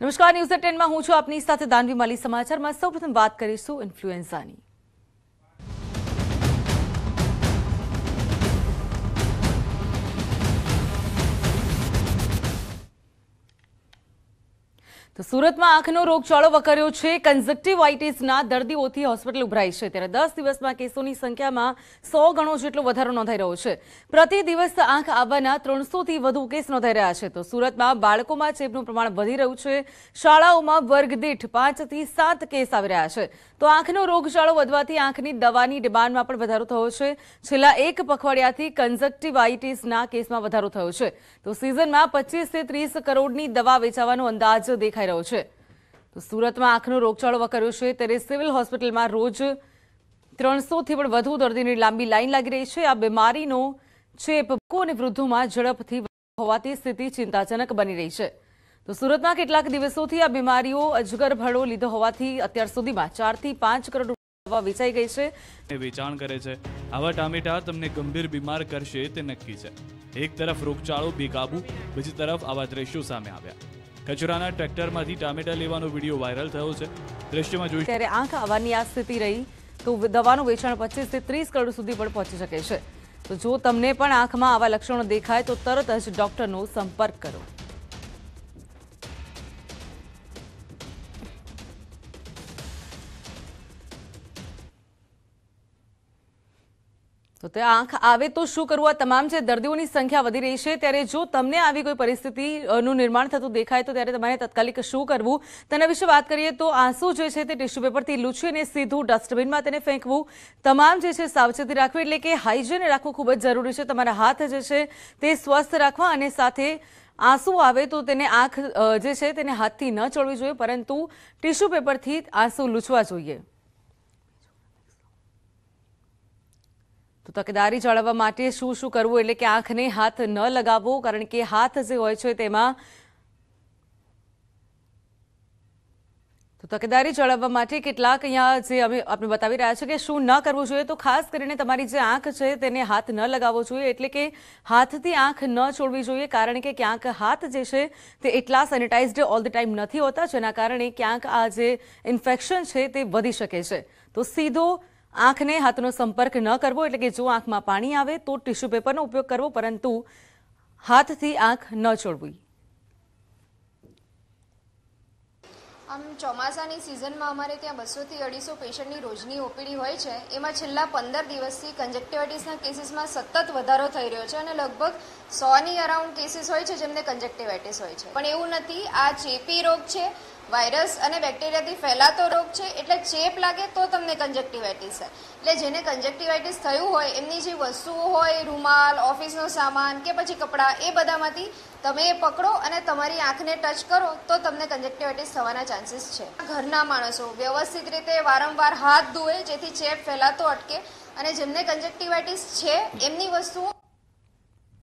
નમસ્કાર ન્યૂઝ એટેનમાં હું છું આપની સાથે દાનવી માલી સમાચારમાં સૌપ્રથમ વાત કરીશું ઇન્ફ્લુએન્ઝાની તો સુરતમાં આંખનો રોગચાળો વકર્યો છે કન્ઝક્ટિવાઇટીસના દર્દીઓથી હોસ્પિટલ ઉભરાઈ છે ત્યારે દસ દિવસમાં કેસોની સંખ્યામાં સો ગણો જેટલો વધારો નોંધાઈ રહ્યો છે પ્રતિ દિવસ આંખ આવવાના ત્રણસોથી વધુ કેસ નોંધાઈ રહ્યા છે તો સુરતમાં બાળકોમાં ચેપનું પ્રમાણ વધી રહ્યું છે શાળાઓમાં વર્ગદીઠ પાંચથી સાત કેસ આવી રહ્યા છે તો આંખનો રોગચાળો વધવાથી આંખની દવાની ડિમાન્ડમાં પણ વધારો થયો છે છેલ્લા એક પખવાડિયાથી કન્ઝક્ટિવાઇટીસના કેસમાં વધારો થયો છે તો સિઝનમાં પચીસથી ત્રીસ કરોડની દવા વેચાવાનો અંદાજ દેખાઈ ફેલાઈ રહ્યો છે તો સુરતમાં આંખનો રોગચાળો વકર્યો છે ત્યારે સિવિલ હોસ્પિટલમાં રોજ ત્રણસોથી પણ વધુ દર્દીની લાંબી લાઇન લાગી રહી છે આ બીમારીનો ચેપ અને વૃદ્ધોમાં ઝડપથી હોવાથી સ્થિતિ ચિંતાજનક બની રહી છે તો સુરતમાં કેટલાક દિવસોથી આ બીમારીઓ અજગર ભળો લીધો હોવાથી અત્યાર સુધીમાં ચારથી પાંચ કરોડ દવા વેચાઈ ગઈ છે વેચાણ કરે છે આવા ટામેટા તમને ગંભીર બીમાર કરશે તે નક્કી છે એક તરફ રોગચાળો બેકાબુ સામે આવ્યા કચરાના ટ્રેક્ટરમાંથી ટામેટા લેવાનો વિડીયો વાયરલ થયો છે દ્રશ્યમાં જોઈ ત્યારે આંખ આવવાની આ સ્થિતિ રહી તો દવાનું વેચાણ પચીસથી ત્રીસ કરોડ સુધી પણ પહોંચી શકે છે તો જો તમને પણ આંખમાં આવા લક્ષણો દેખાય તો તરત જ ડોક્ટરનો સંપર્ક કરો તો તે આંખ આવે તો શું કરવું આ તમામ જે દર્દીઓની સંખ્યા વધી રહી છે ત્યારે જો તમને આવી કોઈ પરિસ્થિતિનું નિર્માણ થતું દેખાય તો ત્યારે તમારે તત્કાલિક શું કરવું તેના વિશે વાત કરીએ તો આંસુ જે છે તે ટિશ્યુ પેપરથી લૂછી અને સીધું ડસ્ટબિનમાં તેને ફેંકવું તમામ જે છે સાવચેતી રાખવી એટલે કે હાઇજીન રાખવું ખૂબ જ જરૂરી છે તમારા હાથ જે છે તે સ્વસ્થ રાખવા અને સાથે આંસુ આવે તો તેને આંખ જે છે તેને હાથથી ન ચડવી જોઈએ પરંતુ ટિશ્યુ પેપરથી આંસુ લૂછવા જોઈએ તો તકેદારી જાળવવા માટે શું શું કરવું એટલે કે આંખને હાથ ન લગાવવો કારણ કે હાથ જે હોય છે તેમાં તો તકેદારી જાળવવા માટે કેટલાક અહીંયા જે અમે આપણે બતાવી રહ્યા છીએ કે શું ન કરવું જોઈએ તો ખાસ કરીને તમારી જે આંખ છે તેને હાથ ન લગાવવો જોઈએ એટલે કે હાથથી આંખ ન છોડવી જોઈએ કારણ કે ક્યાંક હાથ જે છે તે એટલા સેનિટાઇઝડ ઓલ ધ ટાઈમ નથી હોતા જેના કારણે ક્યાંક આ જે ઇન્ફેક્શન છે તે વધી શકે છે તો સીધો આંખને હાથનો સંપર્ક ન કરવો એટલે કે જો આંખમાં પાણી આવે તો ટિશ્યુ પેપરનો ઉપયોગ કરવો પરંતુ હાથથી આંખ ન છોડવી આમ ચોમાસાની સિઝનમાં અમારે ત્યાં બસોથી અઢીસો પેશન્ટની રોજની ઓપીડી હોય છે એમાં છેલ્લા પંદર દિવસથી કન્જેક્ટિવાઇટીસના કેસીસમાં સતત વધારો થઈ રહ્યો છે અને લગભગ સોની અરાઉન્ડ કેસીસ હોય છે જેમને કન્જેક્ટિવાઇટીસ હોય છે પણ એવું નથી આ ચેપી રોગ છે વાયરસ અને બેક્ટેરિયાથી ફેલાતો રોગ છે એટલે ચેપ લાગે તો તમને કંજક્ટિવાઇટિસ થાય એટલે જેને કંજક્ટિવાઇટિસ થયું હોય એમની જે વસ્તુઓ હોય રૂમાલ ઓફિસનો સામાન કે પછી કપડાં એ બધામાંથી તમે એ પકડો અને તમારી આંખને ટચ કરો તો તમને કંજક્ટિવાઇટિસ થવાના ચાન્સીસ છે ઘરના માણસો વ્યવસ્થિત રીતે વારંવાર હાથ ધોવે જેથી ચેપ ફેલાતો અટકે અને જેમને કંજક્ટિવાઇટિસ છે એમની વસ્તુઓ